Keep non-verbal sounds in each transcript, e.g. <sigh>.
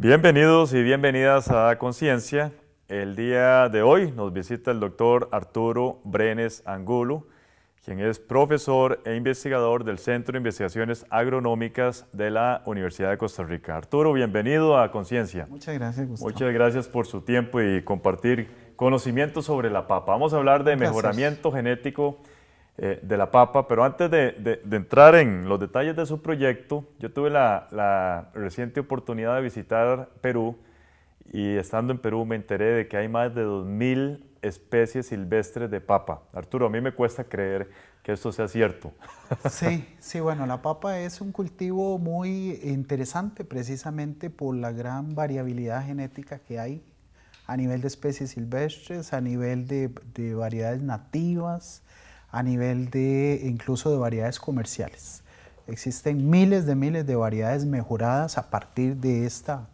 Bienvenidos y bienvenidas a Conciencia. El día de hoy nos visita el doctor Arturo Brenes Angulo, quien es profesor e investigador del Centro de Investigaciones Agronómicas de la Universidad de Costa Rica. Arturo, bienvenido a Conciencia. Muchas gracias, Gustavo. Muchas gracias por su tiempo y compartir conocimientos sobre la papa. Vamos a hablar de mejoramiento genético eh, de la papa, pero antes de, entrar en los detalles de su proyecto, yo tuve la, reciente oportunidad de visitar Perú y estando en Perú me enteré de que hay más de 2.000 especies silvestres de papa. Arturo, a mí me cuesta creer que esto sea cierto. <laughs> Sí, sí, bueno, la papa es un cultivo muy interesante precisamente por la gran variabilidad genética que hay a nivel de especies silvestres, a nivel de variedades nativas, a nivel de incluso de variedades comerciales. Existen miles de miles de variedades mejoradas a partir de esta,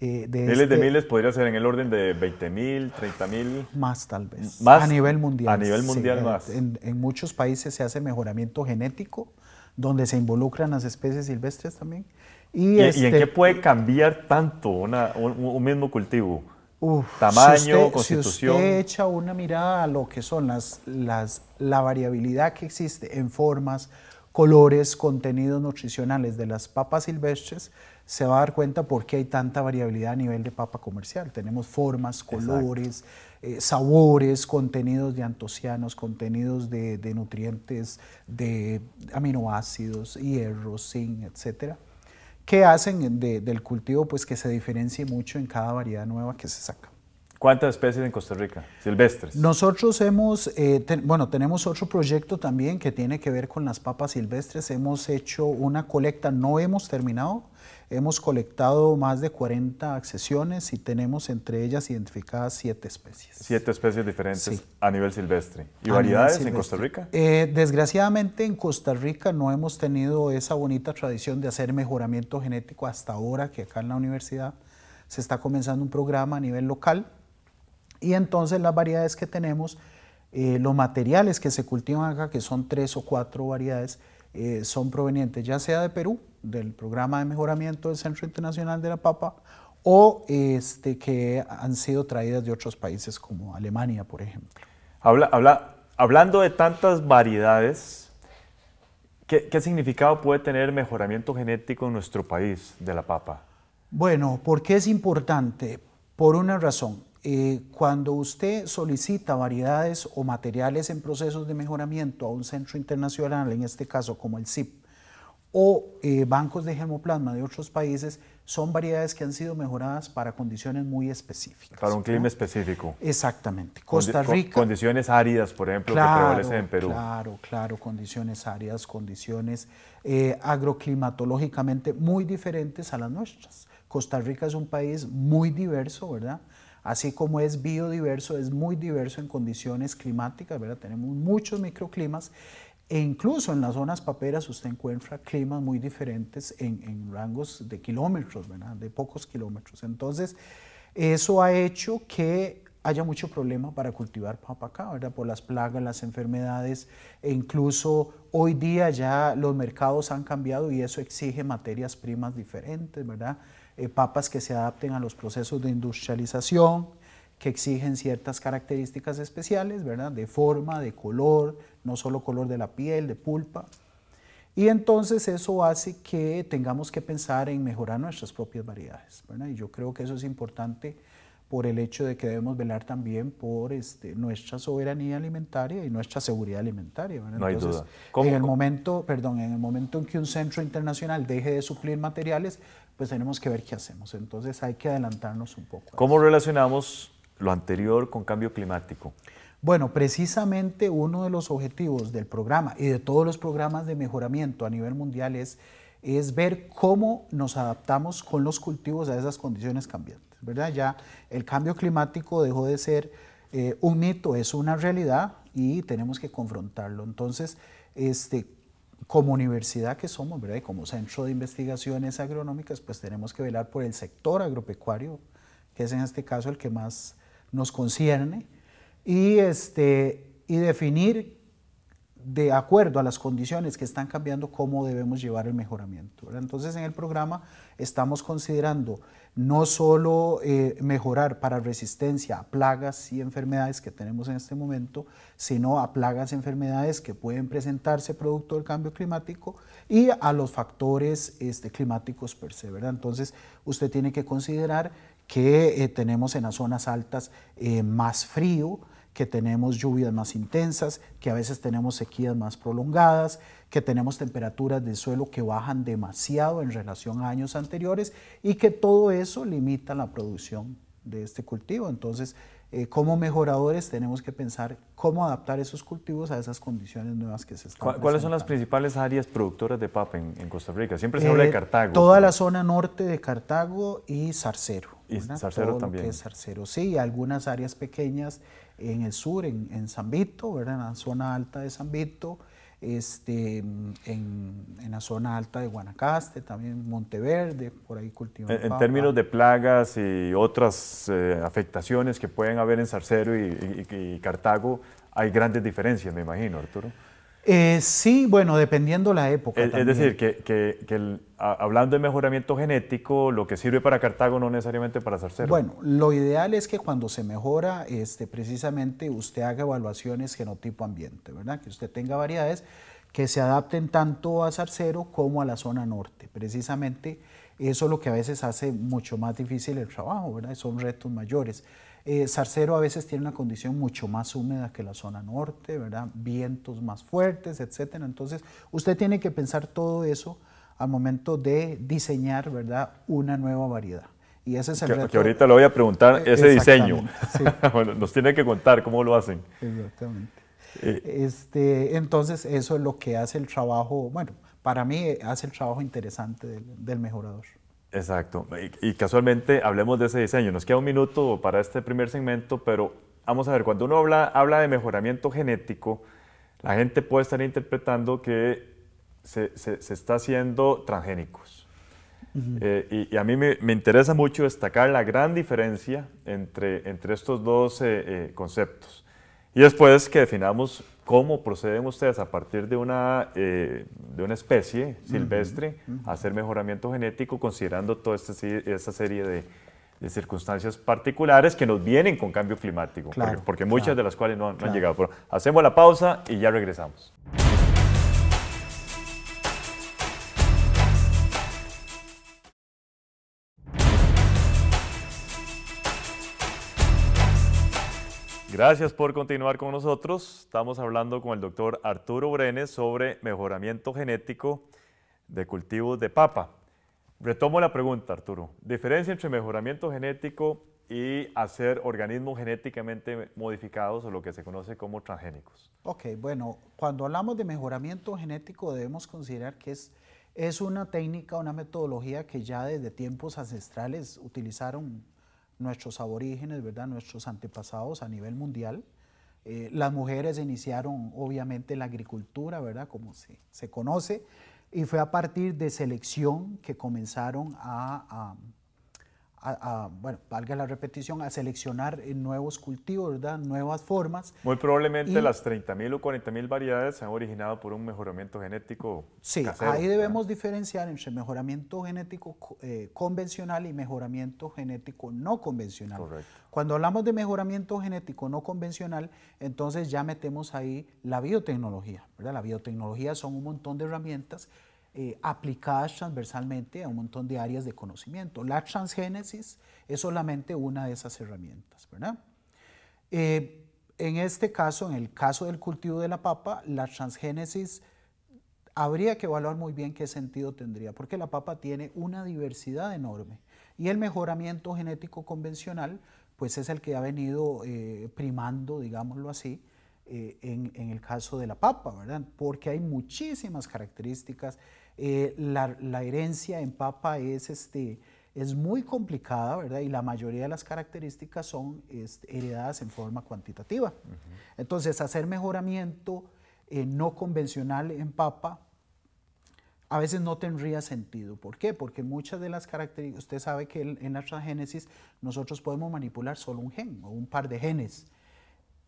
eh, de miles de este miles podría ser en el orden de 20 mil, 30 mil. Más tal vez. a nivel mundial. A nivel mundial más. En, muchos países se hace mejoramiento genético, donde se involucran las especies silvestres también. ¿Y, en qué este puede cambiar tanto un mismo cultivo? tamaño, constitución. Si echa una mirada a lo que son las, la variabilidad que existe en formas, colores, contenidos nutricionales de las papas silvestres, se va a dar cuenta por qué hay tanta variabilidad a nivel de papa comercial. Tenemos formas, colores, eh, sabores, contenidos de antocianos, contenidos de, de nutrientes, de aminoácidos, hierro, zinc, etcétera ¿Qué hacen del cultivo pues que se diferencie mucho en cada variedad nueva que se saca. ¿Cuántas especies en Costa Rica? Silvestres. Nosotros hemos, eh, bueno, tenemos otro proyecto también que tiene que ver con las papas silvestres. Hemos hecho una colecta, no hemos terminado. Hemos colectado más de 40 accesiones y tenemos entre ellas identificadas siete especies. Siete especies diferentes a nivel silvestre. ¿Y variedades en Costa Rica? Eh, desgraciadamente en Costa Rica no hemos tenido esa bonita tradición de hacer mejoramiento genético hasta ahora que acá en la universidad se está comenzando un programa a nivel local y entonces las variedades que tenemos, eh, los materiales que se cultivan acá, que son tres o cuatro variedades, eh, son provenientes ya sea de Perú, del programa de mejoramiento del Centro Internacional de la Papa, o este, que han sido traídas de otros países como Alemania, por ejemplo. Habla, habla, hablando de tantas variedades, ¿qué, ¿qué significado puede tener mejoramiento genético en nuestro país de la papa? Bueno, ¿por qué es importante? Por una razón. Eh, cuando usted solicita variedades o materiales en procesos de mejoramiento a un centro internacional, en este caso como el CIP, o eh, bancos de germoplasma de otros países, son variedades que han sido mejoradas para condiciones muy específicas. Para un clima específico. Exactamente. Costa Rica. condiciones áridas, por ejemplo, que prevalecen en Perú. Claro, claro, condiciones áridas, condiciones eh, agroclimatológicamente muy diferentes a las nuestras. Costa Rica es un país muy diverso, ¿verdad? Así como es biodiverso, es muy diverso en condiciones climáticas, ¿verdad? Tenemos muchos microclimas e incluso en las zonas paperas usted encuentra climas muy diferentes en, rangos de kilómetros, ¿verdad? De pocos kilómetros. Entonces, eso ha hecho que haya mucho problema para cultivar papa acá, ¿verdad? Por las plagas, las enfermedades, e incluso hoy día ya los mercados han cambiado y eso exige materias primas diferentes, ¿verdad? Eh, papas que se adapten a los procesos de industrialización, que exigen ciertas características especiales, ¿verdad? De forma, de color, no solo color de la piel, de pulpa. Y entonces eso hace que tengamos que pensar en mejorar nuestras propias variedades, ¿verdad? Y yo creo que eso es importante por el hecho de que debemos velar también por este, nuestra soberanía alimentaria y nuestra seguridad alimentaria. No hay duda. en el momento, perdón, en el momento en que un centro internacional deje de suplir materiales, pues tenemos que ver qué hacemos. Entonces hay que adelantarnos un poco. ¿Cómo relacionamos lo anterior con cambio climático? Bueno, precisamente uno de los objetivos del programa y de todos los programas de mejoramiento a nivel mundial es, es ver cómo nos adaptamos con los cultivos a esas condiciones cambiantes. Ya el cambio climático dejó de ser eh, un mito, es una realidad y tenemos que confrontarlo. Entonces, este, como universidad que somos, ¿verdad? Y como centro de investigaciones agronómicas, pues tenemos que velar por el sector agropecuario, que es en este caso el que más nos concierne, y, este, y definir de acuerdo a las condiciones que están cambiando, cómo debemos llevar el mejoramiento. Entonces, en el programa estamos considerando no solo eh, mejorar para resistencia a plagas y enfermedades que tenemos en este momento, sino a plagas y enfermedades que pueden presentarse producto del cambio climático y a los factores este, climáticos per se, Entonces, usted tiene que considerar que eh, tenemos en las zonas altas eh, más frío, que tenemos lluvias más intensas, que a veces tenemos sequías más prolongadas, que tenemos temperaturas de suelo que bajan demasiado en relación a años anteriores y que todo eso limita la producción de este cultivo. Entonces, eh, como mejoradores tenemos que pensar cómo adaptar esos cultivos a esas condiciones nuevas que se están ¿Cuáles son las principales áreas productoras de papa en, Costa Rica? Siempre se eh, habla de Cartago. Toda la zona norte de Cartago y Sarcero. Y también. sí. Algunas áreas pequeñas en el sur, en, en ¿verdad? en la zona alta de San este, en, la zona alta de Guanacaste, también Monteverde, por ahí cultivan. En, términos de plagas y otras eh, afectaciones que pueden haber en Sarcero y Cartago, hay grandes diferencias, me imagino, Arturo. Eh, sí, bueno, dependiendo la época. Es, decir, que, hablando de mejoramiento genético, lo que sirve para Cartago no necesariamente para Zarcero. Bueno, lo ideal es que cuando se mejora, este, precisamente usted haga evaluaciones genotipo-ambiente, ¿verdad? Que usted tenga variedades que se adapten tanto a Zarcero como a la zona norte. Precisamente eso es lo que a veces hace mucho más difícil el trabajo, ¿verdad? Son retos mayores. Eh, Sarcero a veces tiene una condición mucho más húmeda que la zona norte, ¿verdad? Vientos más fuertes, etcétera. Entonces, usted tiene que pensar todo eso al momento de diseñar, ¿verdad? Una nueva variedad. Y ese es que, ahorita le voy a preguntar eh, ese diseño. <laughs> bueno, nos tiene que contar cómo lo hacen. Exactamente. Eh, este, entonces, eso es lo que hace el trabajo, bueno, para mí hace el trabajo interesante del mejorador. Exacto. Y, casualmente hablemos de ese diseño. Nos queda un minuto para este primer segmento, pero vamos a ver, cuando uno habla, habla de mejoramiento genético, la gente puede estar interpretando que se, se, está haciendo transgénicos. Eh, y, a mí me, interesa mucho destacar la gran diferencia entre, entre estos dos eh, eh, conceptos. Y después que definamos cómo proceden ustedes a partir de una de una especie silvestre, hacer mejoramiento genético considerando toda esta, serie de, circunstancias particulares que nos vienen con cambio climático, porque, muchas de las cuales no, han llegado. hacemos la pausa y ya regresamos. Gracias por continuar con nosotros. Estamos hablando con el doctor Arturo Brenes sobre mejoramiento genético de cultivos de papa. Retomo la pregunta, Arturo. Diferencia entre mejoramiento genético y hacer organismos genéticamente modificados o lo que se conoce como transgénicos. Ok, bueno, cuando hablamos de mejoramiento genético debemos considerar que es, es una técnica, una metodología que ya desde tiempos ancestrales utilizaron nuestros aborígenes, ¿verdad? nuestros antepasados a nivel mundial. Eh, las mujeres iniciaron obviamente la agricultura, ¿verdad? Como se, conoce, y fue a partir de selección que comenzaron a a, bueno, valga la repetición, a seleccionar eh, nuevos cultivos, ¿verdad? nuevas formas. Muy probablemente las 30.000 o 40.000 variedades se han originado por un mejoramiento genético. Sí, ahí debemos diferenciar entre mejoramiento genético eh, convencional y mejoramiento genético no convencional. Correcto. Cuando hablamos de mejoramiento genético no convencional, entonces ya metemos ahí la biotecnología. ¿verdad? La biotecnología son un montón de herramientas eh, aplicadas transversalmente a un montón de áreas de conocimiento. La transgénesis es solamente una de esas herramientas, ¿verdad? Eh, en este caso, en el caso del cultivo de la papa, la transgénesis habría que evaluar muy bien qué sentido tendría, porque la papa tiene una diversidad enorme y el mejoramiento genético convencional, pues es el que ha venido eh, primando, digámoslo así, en, en el caso de la papa, ¿verdad? Porque hay muchísimas características eh, la, herencia en papa es, este, es muy complicada, ¿verdad? Y la mayoría de las características son este, heredadas en forma cuantitativa. Entonces, hacer mejoramiento eh, no convencional en papa a veces no tendría sentido. ¿Por qué? Porque muchas de las características, usted sabe que en, en la transgénesis nosotros podemos manipular solo un gen o un par de genes.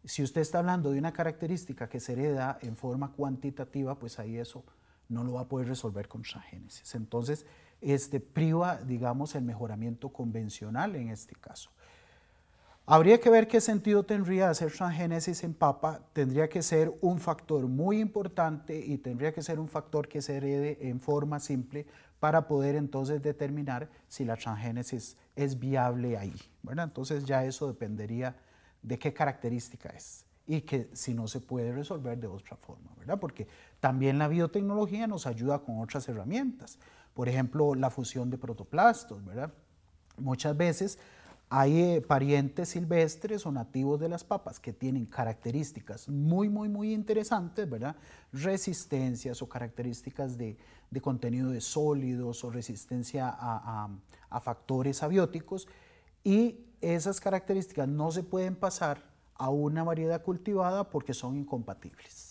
Si usted está hablando de una característica que se hereda en forma cuantitativa, pues ahí eso no lo va a poder resolver con transgénesis. Entonces, este, priva, digamos, el mejoramiento convencional en este caso. Habría que ver qué sentido tendría hacer transgénesis en papa. Tendría que ser un factor muy importante y tendría que ser un factor que se herede en forma simple para poder entonces determinar si la transgénesis es viable ahí. Entonces ya eso dependería de qué característica es y que si no se puede resolver de otra forma, ¿verdad? Porque también la biotecnología nos ayuda con otras herramientas, por ejemplo, la fusión de protoplastos, ¿verdad? Muchas veces hay eh, parientes silvestres o nativos de las papas que tienen características muy, muy, muy interesantes, ¿verdad? Resistencias o características de, contenido de sólidos o resistencia a factores abióticos y esas características no se pueden pasar a una variedad cultivada porque son incompatibles.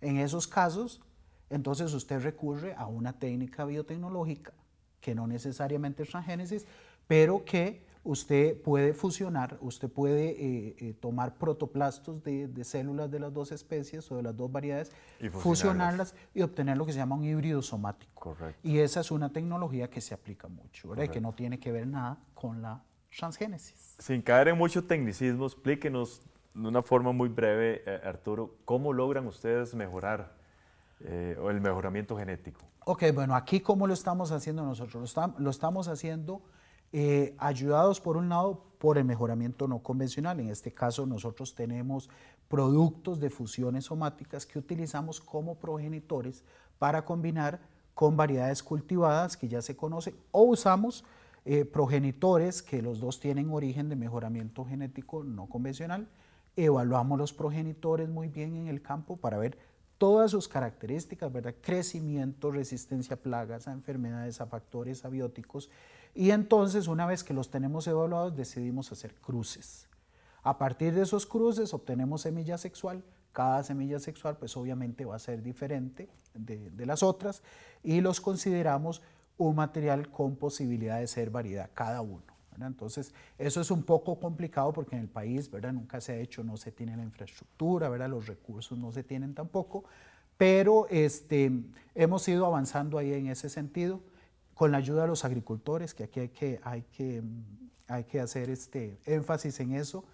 En esos casos, entonces usted recurre a una técnica biotecnológica que no necesariamente es transgénesis, pero que usted puede fusionar, usted puede eh, eh, tomar protoplastos de, células de las dos especies o de las dos variedades, fusionarlas y obtener lo que se llama un híbrido somático. Correcto. Y esa es una tecnología que se aplica mucho, ¿verdad? que no tiene que ver nada con la transgénesis. Sin caer en mucho tecnicismo, explíquenos de una forma muy breve, eh, Arturo, ¿cómo logran ustedes mejorar eh, el mejoramiento genético? Ok, bueno, aquí cómo lo estamos haciendo nosotros. Lo, estamos haciendo eh, ayudados por un lado por el mejoramiento no convencional. En este caso nosotros tenemos productos de fusiones somáticas que utilizamos como progenitores para combinar con variedades cultivadas que ya se conocen o usamos progenitores que los dos tienen origen de mejoramiento genético no convencional evaluamos los progenitores muy bien en el campo para ver todas sus características, ¿verdad? Crecimiento, resistencia a plagas, a enfermedades, a factores, abióticos Y entonces, una vez que los tenemos evaluados, decidimos hacer cruces. A partir de esos cruces obtenemos semilla sexual. Cada semilla sexual, pues obviamente va a ser diferente de las otras y los consideramos un material con posibilidad de ser variedad cada uno. Entonces, eso es un poco complicado porque en el país, ¿verdad? Nunca se ha hecho, no se tiene la infraestructura, ¿verdad? Los recursos no se tienen tampoco, pero este, hemos ido avanzando ahí en ese sentido con la ayuda de los agricultores, que aquí hay que, hay que hacer este énfasis en eso,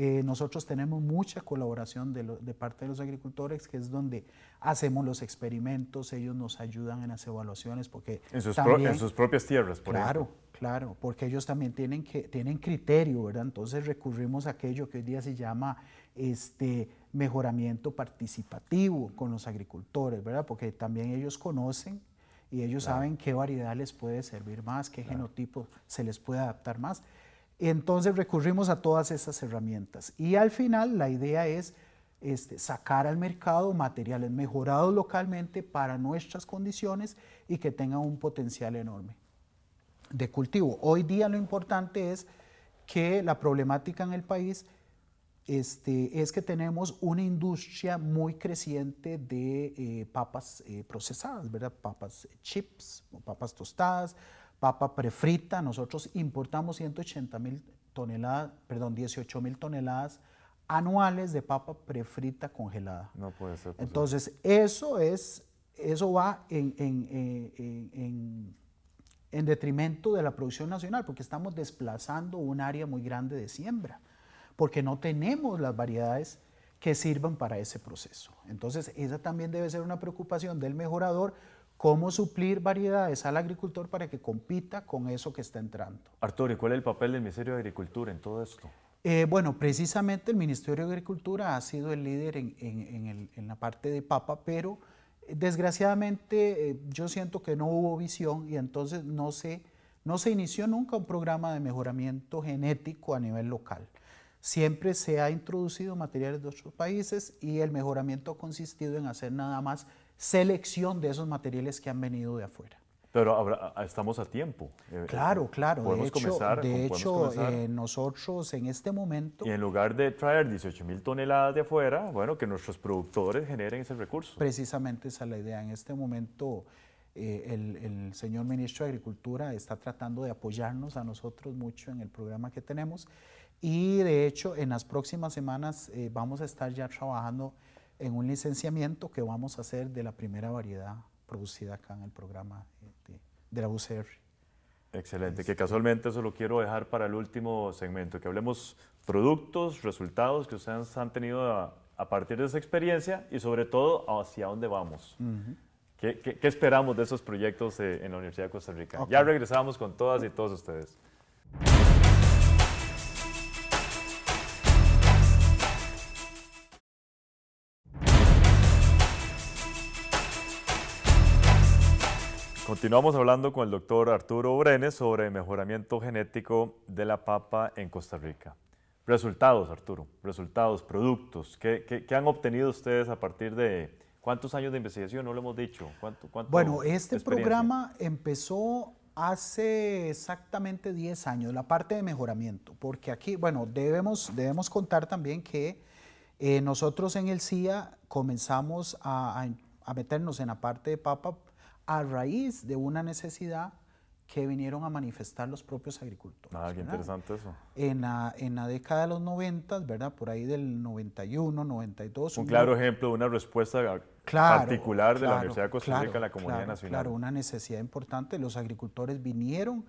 eh, nosotros tenemos mucha colaboración de, parte de los agricultores, que es donde hacemos los experimentos, ellos nos ayudan en las evaluaciones, porque... En sus, en sus propias tierras, por Claro, ejemplo. claro, porque ellos también tienen, que, tienen criterio, ¿verdad? Entonces recurrimos a aquello que hoy día se llama este, mejoramiento participativo con los agricultores, ¿verdad? Porque también ellos conocen y ellos saben qué variedad les puede servir más, qué genotipo se les puede adaptar más. Entonces recurrimos a todas esas herramientas y al final la idea es este, sacar al mercado materiales mejorados localmente para nuestras condiciones y que tengan un potencial enorme de cultivo. Hoy día lo importante es que la problemática en el país este, es que tenemos una industria muy creciente de eh, papas eh, procesadas, ¿verdad? Papas eh, chips, papas tostadas, papa prefrita. Nosotros importamos 180 mil toneladas, perdón, 18 mil toneladas anuales de papa prefrita congelada. No puede ser. Entonces, eso es, eso va en, en, detrimento de la producción nacional, porque estamos desplazando un área muy grande de siembra, porque no tenemos las variedades que sirvan para ese proceso. Entonces, esa también debe ser una preocupación del mejorador, cómo suplir variedades al agricultor para que compita con eso que está entrando. Arturo, ¿y cuál es el papel del Ministerio de Agricultura en todo esto? Eh, bueno, precisamente el Ministerio de Agricultura ha sido el líder en, en, en, la parte de papa, pero eh, desgraciadamente eh, yo siento que no hubo visión y entonces no se, no se inició nunca un programa de mejoramiento genético a nivel local. Siempre se ha introducido materiales de otros países y el mejoramiento ha consistido en hacer nada más selección de esos materiales que han venido de afuera. Pero ahora estamos a tiempo. Eh, eh, claro, claro. De hecho, comenzar, de hecho eh, nosotros en este momento... Y en lugar de traer 18 mil toneladas de afuera, bueno, que nuestros productores generen ese recurso. Precisamente esa es la idea. En este momento el, señor ministro de Agricultura está tratando de apoyarnos a nosotros mucho en el programa que tenemos. Y de hecho, en las próximas semanas vamos a estar ya trabajando en un licenciamiento que vamos a hacer de la primera variedad producida acá en el programa eh, de, la UCR. Excelente, que este, casualmente eso lo quiero dejar para el último segmento, que hablemos productos, resultados que ustedes han tenido a, partir de esa experiencia y sobre todo hacia dónde vamos. ¿Qué, esperamos de esos proyectos eh, en la Universidad de Costa Rica? Ya regresamos con todas y todos ustedes. Continuamos hablando con el doctor Arturo Brenes sobre mejoramiento genético de la papa en Costa Rica. Resultados, Arturo, resultados, productos, ¿qué, han obtenido ustedes a partir de cuántos años de investigación? No lo hemos dicho. ¿Cuánto, bueno, este programa empezó hace exactamente 10 años, la parte de mejoramiento, porque aquí, bueno, debemos, debemos contar también que eh, nosotros en el CIA comenzamos a meternos en la parte de papa a raíz de una necesidad que vinieron a manifestar los propios agricultores. Ah, qué interesante eso. En la, en la década de los 90, ¿verdad? Por ahí del 91, 92. Un, claro ejemplo de una respuesta particular de la Universidad de Costa Rica a la comunidad nacional. Claro, una necesidad importante. Los agricultores vinieron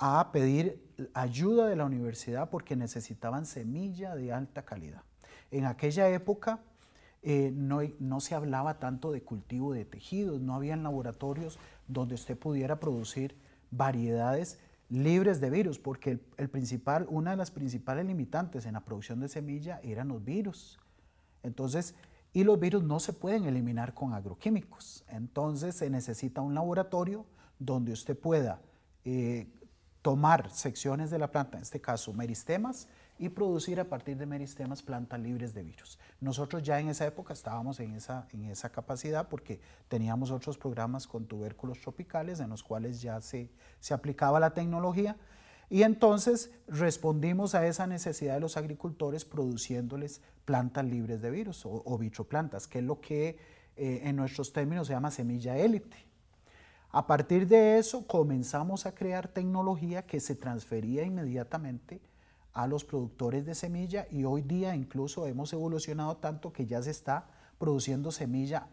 a pedir ayuda de la universidad porque necesitaban semilla de alta calidad. En aquella época, eh, no, se hablaba tanto de cultivo de tejidos, no habían laboratorios donde usted pudiera producir variedades libres de virus, porque una de las principales limitantes en la producción de semilla eran los virus. Entonces, y los virus no se pueden eliminar con agroquímicos. Entonces, se necesita un laboratorio donde usted pueda eh, tomar secciones de la planta, en este caso meristemas, y producir a partir de meristemas plantas libres de virus. Nosotros ya en esa época estábamos en esa, en esa capacidad porque teníamos otros programas con tubérculos tropicales en los cuales ya se, se aplicaba la tecnología. Y entonces respondimos a esa necesidad de los agricultores produciéndoles plantas libres de virus o, vitroplantas, que es lo que eh, en nuestros términos se llama semilla élite. A partir de eso comenzamos a crear tecnología que se transfería inmediatamente a los productores de semilla y hoy día incluso hemos evolucionado tanto que ya se está produciendo semilla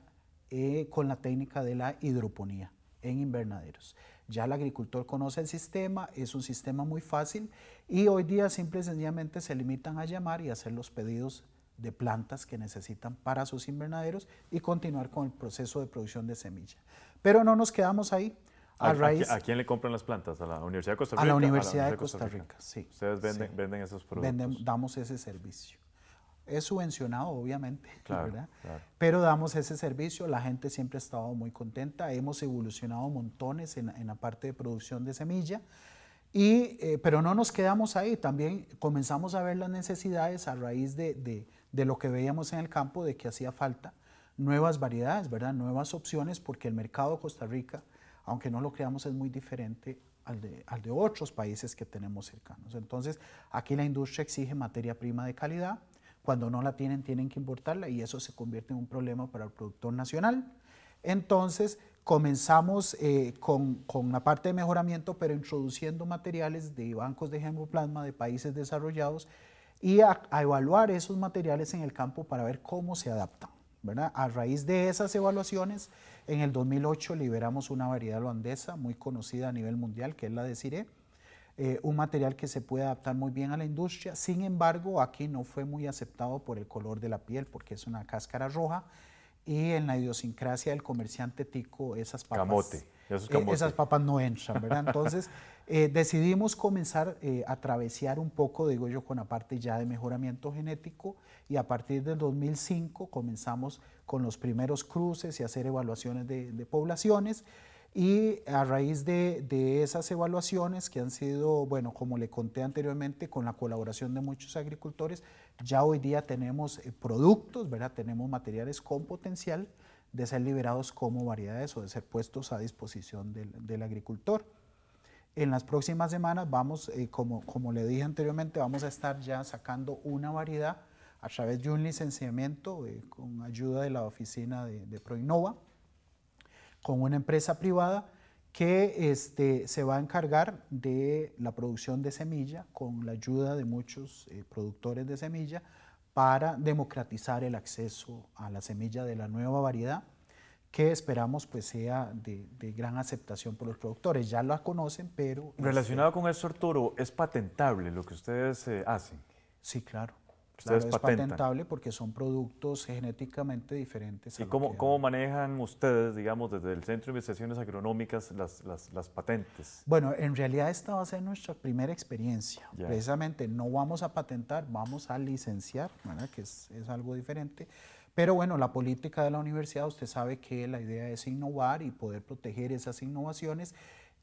eh, con la técnica de la hidroponía en invernaderos. Ya el agricultor conoce el sistema, es un sistema muy fácil y hoy día simple y sencillamente se limitan a llamar y hacer los pedidos de plantas que necesitan para sus invernaderos y continuar con el proceso de producción de semilla. Pero no nos quedamos ahí. A, quién le compran las plantas? ¿A la Universidad de Costa Rica? A la Universidad, de Costa Rica, sí. Ustedes venden, esos productos. damos ese servicio. Es subvencionado, obviamente, <laughs> Pero damos ese servicio, la gente siempre ha estado muy contenta, hemos evolucionado montones en, la parte de producción de semilla, y, eh, pero no nos quedamos ahí, también comenzamos a ver las necesidades a raíz de, de lo que veíamos en el campo, de que hacía falta nuevas variedades, ¿verdad? Nuevas opciones, porque el mercado de Costa Rica aunque no lo creamos, es muy diferente al de, otros países que tenemos cercanos. Entonces, aquí la industria exige materia prima de calidad. Cuando no la tienen, tienen que importarla y eso se convierte en un problema para el productor nacional. Entonces, comenzamos eh, con, la parte de mejoramiento, pero introduciendo materiales de bancos de germoplasma de países desarrollados y a, evaluar esos materiales en el campo para ver cómo se adaptan. A raíz de esas evaluaciones, en el 2008 liberamos una variedad holandesa muy conocida a nivel mundial, que es la de Ciré, eh, un material que se puede adaptar muy bien a la industria. Sin embargo, aquí no fue muy aceptado por el color de la piel, porque es una cáscara roja. Y en la idiosincrasia del comerciante tico, esas papas... Camote eh, esas papas no entran, ¿verdad? Entonces <laughs> eh, decidimos comenzar eh, a travesear un poco, digo yo, con la parte ya de mejoramiento genético y a partir del 2005 comenzamos con los primeros cruces y hacer evaluaciones de, poblaciones. Y a raíz de, de, esas evaluaciones que han sido, bueno, como le conté anteriormente, con la colaboración de muchos agricultores, ya hoy día tenemos productos, ¿verdad? Tenemos materiales con potencial de ser liberados como variedades o de ser puestos a disposición del, agricultor. En las próximas semanas vamos, eh, como, le dije anteriormente, vamos a estar ya sacando una variedad a través de un licenciamiento eh, con ayuda de la oficina de, de Proinova, con una empresa privada que este, se va a encargar de la producción de semilla con la ayuda de muchos eh, productores de semilla para democratizar el acceso a la semilla de la nueva variedad que esperamos pues sea de, gran aceptación por los productores. Ya la conocen, pero... Este, Relacionado con eso, Arturo, ¿es patentable lo que ustedes eh, hacen? Sí, claro es patentable porque son productos genéticamente diferentes. ¿Y cómo, cómo, manejan ustedes, digamos, desde el Centro de Investigaciones Agronómicas las, las, patentes? Bueno, en realidad esta va a ser nuestra primera experiencia. Precisamente no vamos a patentar, vamos a licenciar, que es, es algo diferente. Pero bueno, la política de la universidad, usted sabe que la idea es innovar y poder proteger esas innovaciones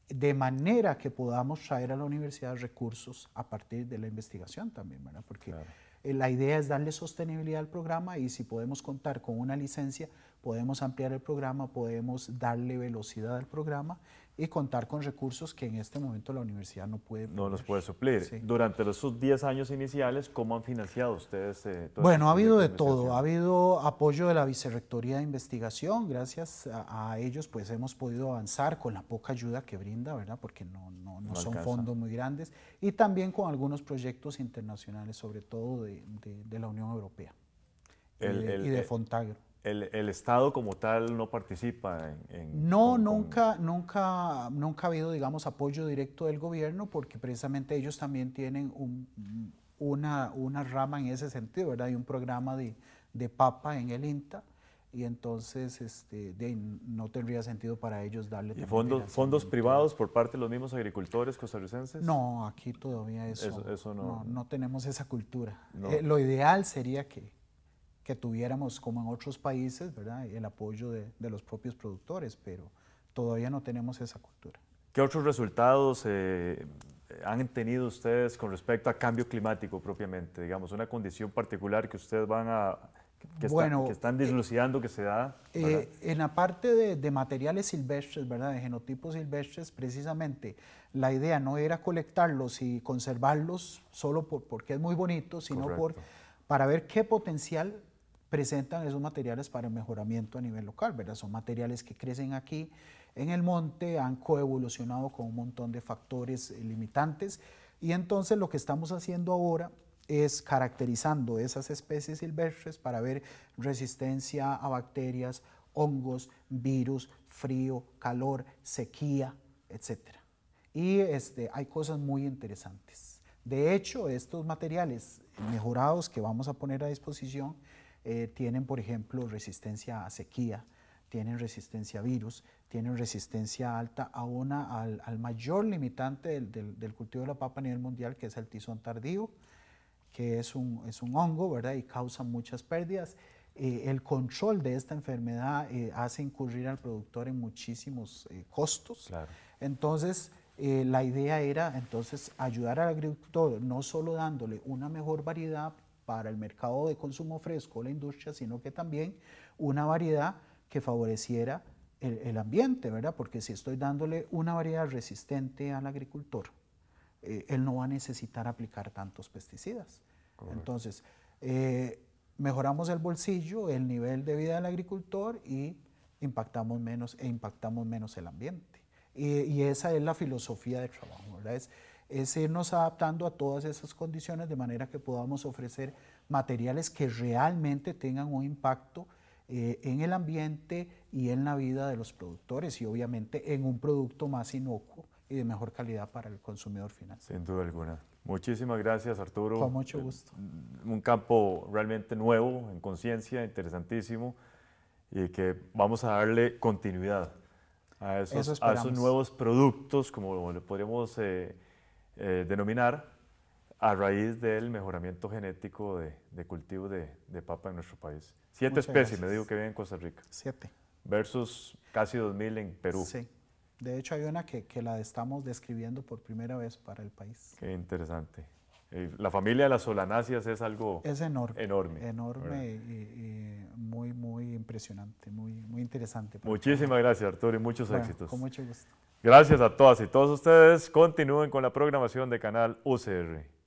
de manera que podamos traer a la universidad recursos a partir de la investigación también, ¿verdad? Porque eh, la idea es darle sostenibilidad al programa y si podemos contar con una licencia, podemos ampliar el programa, podemos darle velocidad al programa y contar con recursos que en este momento la universidad no puede No los puede suplir. Durante esos 10 años iniciales, ¿cómo han financiado ustedes? Eh, bueno, ha habido de todo. Ha habido apoyo de la Vicerrectoría de Investigación. Gracias a, ellos, pues hemos podido avanzar con la poca ayuda que brinda, ¿verdad? Porque no, no, son fondos muy grandes. Y también con algunos proyectos internacionales, sobre todo de, de, la Unión Europea y de, y de Fontagro el, el, Estado como tal no participa en... no, nunca, nunca, nunca ha habido, digamos, apoyo directo del gobierno porque precisamente ellos también tienen un, una, una, rama en ese sentido, ¿verdad? Hay un programa de, de papa en el INTA y entonces este, no tendría sentido para ellos darle... ¿Y fondos, fondos privados por parte de los mismos agricultores costarricenses? No, aquí todavía eso, eso, no, no, tenemos esa cultura. Eh, lo ideal sería que que tuviéramos como en otros países, ¿verdad? El apoyo de, los propios productores, pero todavía no tenemos esa cultura. ¿Qué otros resultados eh, han tenido ustedes con respecto a cambio climático propiamente? Digamos, una condición particular que ustedes van a... que, están dislucidando que se da. Eh, eh, en la parte de, materiales silvestres, ¿verdad? De genotipos silvestres, precisamente la idea no era colectarlos y conservarlos solo por, porque es muy bonito, sino por, para ver qué potencial presentan esos materiales para el mejoramiento a nivel local, ¿verdad? Son materiales que crecen aquí en el monte, han coevolucionado con un montón de factores eh, limitantes y entonces lo que estamos haciendo ahora es caracterizando esas especies silvestres para ver resistencia a bacterias, hongos, virus, frío, calor, sequía, etc. Y este, hay cosas muy interesantes. De hecho, estos materiales mejorados que vamos a poner a disposición eh, tienen, por ejemplo, resistencia a sequía, tienen resistencia a virus, tienen resistencia alta a una, al, mayor limitante del, cultivo de la papa a nivel mundial, que es el tizón tardío, que es un, es un hongo, ¿verdad? Y causa muchas pérdidas. Eh, el control de esta enfermedad eh, hace incurrir al productor en muchísimos costos. Claro. Entonces, la idea era entonces ayudar al agricultor no solo dándole una mejor variedad para el mercado de consumo fresco, la industria, sino que también una variedad que favoreciera el, ambiente, ¿verdad? Porque si estoy dándole una variedad resistente al agricultor, eh, él no va a necesitar aplicar tantos pesticidas. Entonces, eh, mejoramos el bolsillo, el nivel de vida del agricultor y impactamos menos e impactamos menos el ambiente. Y, esa es la filosofía de trabajo, ¿verdad? es irnos adaptando a todas esas condiciones de manera que podamos ofrecer materiales que realmente tengan un impacto eh, en el ambiente y en la vida de los productores y obviamente en un producto más inocuo y de mejor calidad para el consumidor final. Sin duda alguna. Muchísimas gracias, Arturo. Con mucho eh, gusto. Mm, un campo realmente nuevo, en conciencia, interesantísimo, y que vamos a darle continuidad a esos, nuevos productos, como lo podríamos eh, eh, denominar a raíz del mejoramiento genético de, cultivo de, papa en nuestro país. Siete especies, me digo que viven en Costa Rica. Siete. Versus casi 2.000 en Perú. Sí. De hecho, hay una que, que, la estamos describiendo por primera vez para el país. Qué interesante. Eh, la familia de las solanáceas es algo es enorme, enorme, enorme y, muy, muy impresionante, muy, muy interesante. Muchísimas gracias, Arturo, y muchos éxitos. Con mucho gusto. Gracias a todas y todos ustedes. Continúen con la programación de Canal UCR.